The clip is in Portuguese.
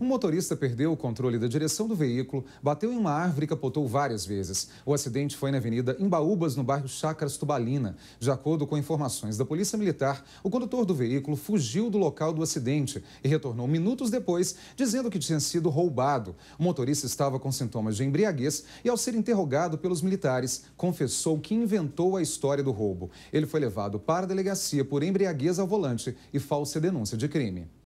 Um motorista perdeu o controle da direção do veículo, bateu em uma árvore e capotou várias vezes. O acidente foi na Avenida Imbaúbas, no bairro Chácaras Tubalina. De acordo com informações da Polícia Militar, o condutor do veículo fugiu do local do acidente e retornou minutos depois, dizendo que tinha sido roubado. O motorista estava com sintomas de embriaguez e, ao ser interrogado pelos militares, confessou que inventou a história do roubo. Ele foi levado para a delegacia por embriaguez ao volante e falsa denúncia de crime.